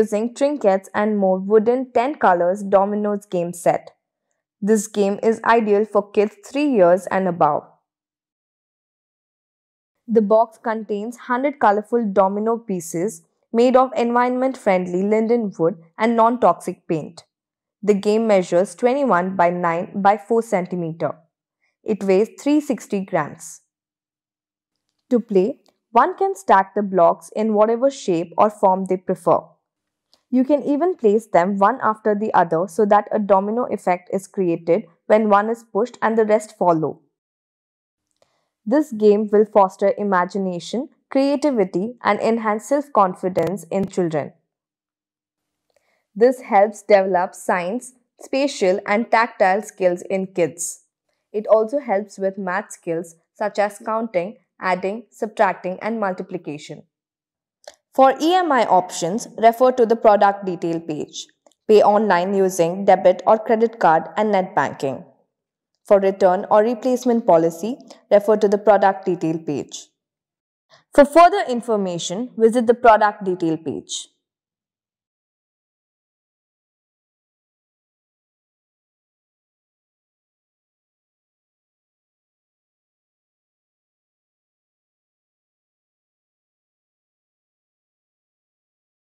using trinkets and more wooden 10 colors dominoes game set. This game is ideal for kids 3 years and above. The box contains 100 colorful domino pieces made of environment friendly linden wood and non toxic paint. The game measures 21 by 9 by 4 cm. It weighs 360 grams. To play, one can stack the blocks in whatever shape or form they prefer. You can even place them one after the other so that a domino effect is created when one is pushed and the rest follow. This game will foster imagination, creativity, and enhance self confidence in children. This helps develop science, spatial, and tactile skills in kids. It also helps with math skills such as counting, adding, subtracting, and multiplication. For EMI options, refer to the product detail page. Pay online using debit or credit card and net banking. For return or replacement policy, refer to the product detail page. For further information, visit the product detail page.